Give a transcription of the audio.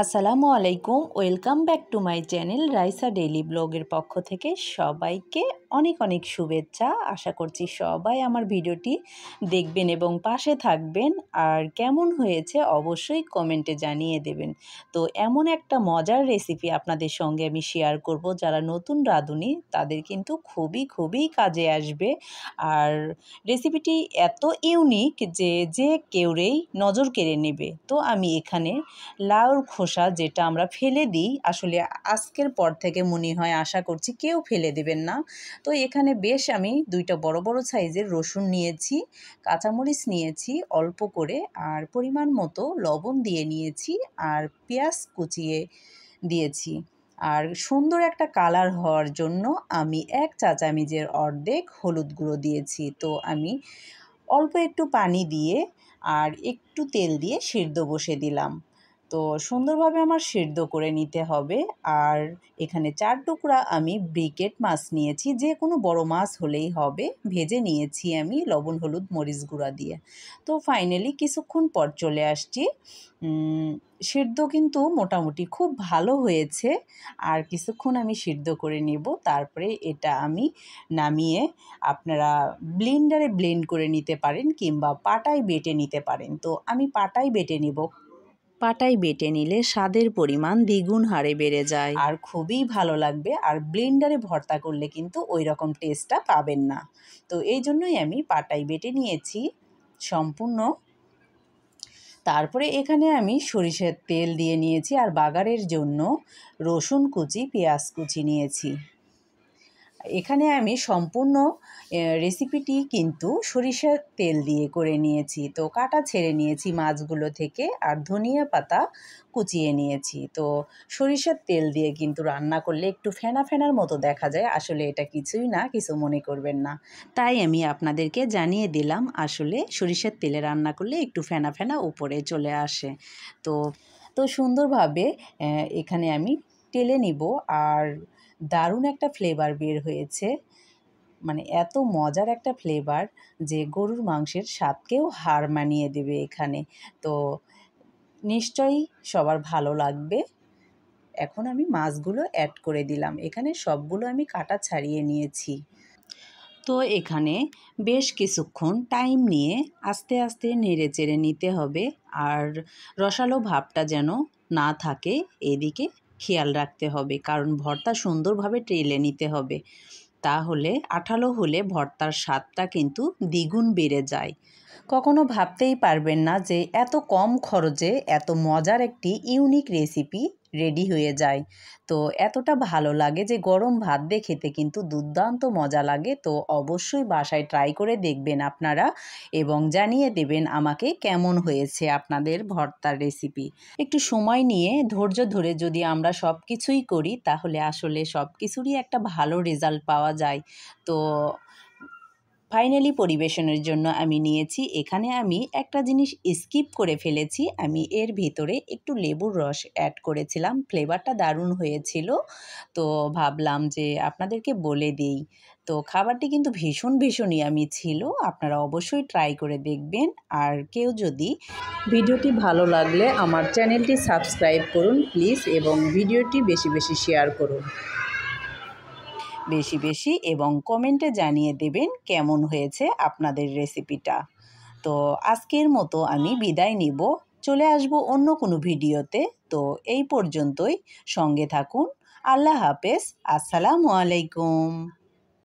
আসসালামু আলাইকুম welcome back to my channel Raisa daily ব্লগের পক্ষ থেকে সবাইকে অনেক অনেক শুভেচ্ছা আশা করছি সবাই আমার ভিডিওটি দেখবেন এবং পাশে থাকবেন আর কেমন হয়েছে অবশ্যই কমেন্টে জানিয়ে দেবেন তো এমন একটা মজার রেসিপি আপনাদের সঙ্গে আমি শেয়ার করব যারা নতুন রাঁধুনি তাদের কিন্তু খুবই খুবই কাজে আসবে আর রেসিপিটি এত ইউনিক যে যে কেউরেই নজর কেড়ে নেবে তো আমি এখানে লাউর খোসা যেটা আমরা ফেলে দিই আসলে আজকের পর থেকে মনে হয় আশা করছি কেউ ফেলে দেবেন না তো এখানে বেশ আমি দুইটা বড় বড় সাইজের রসুন নিয়েছি কাঁচামরিচ নিয়েছি অল্প করে আর পরিমাণ মতো লবণ দিয়ে নিয়েছি আর পেঁয়াজ কুচিয়ে দিয়েছি আর সুন্দর একটা কালার হওয়ার জন্য আমি এক চা চামিচের অর্ধেক হলুদ গুঁড়ো দিয়েছি তো আমি অল্প একটু পানি দিয়ে আর একটু তেল দিয়ে সিদ্ধ বসে দিলাম তো সুন্দরভাবে আমার সেদ্ধ করে নিতে হবে আর এখানে চার টুকরা আমি ব্রিকেট মাছ নিয়েছি যে কোনো বড় মাছ হলেই হবে ভেজে নিয়েছি আমি লবণ হলুদ মরিচ গুঁড়া দিয়ে তো ফাইনালি কিছুক্ষণ পর চলে আসছি সিদ্ধ কিন্তু মোটামুটি খুব ভালো হয়েছে আর কিছুক্ষণ আমি সিদ্ধ করে নেব তারপরে এটা আমি নামিয়ে আপনারা ব্লেন্ডারে ব্লেন্ড করে নিতে পারেন কিংবা পাটায় বেটে নিতে পারেন তো আমি পাটায় বেটে নেব পাটায় বেটে নিলে স্বাদের পরিমাণ দ্বিগুণ হারে বেড়ে যায় আর খুবই ভালো লাগবে আর ব্লেন্ডারে ভর্তা করলে কিন্তু ওই রকম টেস্টটা পাবেন না তো এই জন্যই আমি পাটায় বেটে নিয়েছি সম্পূর্ণ তারপরে এখানে আমি সরিষার তেল দিয়ে নিয়েছি আর বাগারের জন্য রসুন কুচি পেঁয়াজ কুচি নিয়েছি এখানে আমি সম্পূর্ণ রেসিপিটি কিন্তু সরিষার তেল দিয়ে করে নিয়েছি তো কাটা ছেড়ে নিয়েছি মাছগুলো থেকে আর ধনিয়া পাতা কুচিয়ে নিয়েছি তো সরিষার তেল দিয়ে কিন্তু রান্না করলে একটু ফেনা ফেনার মতো দেখা যায় আসলে এটা কিছুই না কিছু মনে করবেন না তাই আমি আপনাদেরকে জানিয়ে দিলাম আসলে সরিষার তেলে রান্না করলে একটু ফেনা ফেনা উপরে চলে আসে তো তো সুন্দরভাবে এখানে আমি টেলে নেব আর দারুণ একটা ফ্লেভার বের হয়েছে মানে এত মজার একটা ফ্লেভার যে গরুর মাংসের স্বাদকেও হার মানিয়ে দেবে এখানে তো নিশ্চয়ই সবার ভালো লাগবে এখন আমি মাছগুলো অ্যাড করে দিলাম এখানে সবগুলো আমি কাটা ছাড়িয়ে নিয়েছি তো এখানে বেশ কিছুক্ষণ টাইম নিয়ে আস্তে আস্তে নেড়ে চেড়ে নিতে হবে আর রসালো ভাবটা যেন না থাকে এদিকে খেয়াল রাখতে হবে কারণ ভর্তা সুন্দরভাবে টেলে নিতে হবে তাহলে আঠালো হলে ভর্তার স্বাদটা কিন্তু দ্বিগুণ বেড়ে যায় কখনো ভাবতেই পারবেন না যে এত কম খরচে এত মজার একটি ইউনিক রেসিপি রেডি হয়ে যায় তো এতটা ভালো লাগে যে গরম ভাত দিয়ে খেতে কিন্তু দুর্দান্ত মজা লাগে তো অবশ্যই বাসায় ট্রাই করে দেখবেন আপনারা এবং জানিয়ে দেবেন আমাকে কেমন হয়েছে আপনাদের ভর্তার রেসিপি একটু সময় নিয়ে ধৈর্য ধরে যদি আমরা সব কিছুই করি তাহলে আসলে সব কিছুরই একটা ভালো রেজাল্ট পাওয়া যায় তো ফাইনালি পরিবেশনের জন্য আমি নিয়েছি এখানে আমি একটা জিনিস স্কিপ করে ফেলেছি আমি এর ভিতরে একটু লেবুর রস অ্যাড করেছিলাম ফ্লেভারটা দারুণ হয়েছিল তো ভাবলাম যে আপনাদেরকে বলে দিই তো খাবারটি কিন্তু ভীষণ ভীষণই আমি ছিল আপনারা অবশ্যই ট্রাই করে দেখবেন আর কেউ যদি ভিডিওটি ভালো লাগলে আমার চ্যানেলটি সাবস্ক্রাইব করুন প্লিজ এবং ভিডিওটি বেশি বেশি শেয়ার করুন বেশি বেশি এবং কমেন্টে জানিয়ে দেবেন কেমন হয়েছে আপনাদের রেসিপিটা তো আজকের মতো আমি বিদায় নিব চলে আসব অন্য কোনো ভিডিওতে তো এই পর্যন্তই সঙ্গে থাকুন আল্লাহ হাফেজ আসসালামু আলাইকুম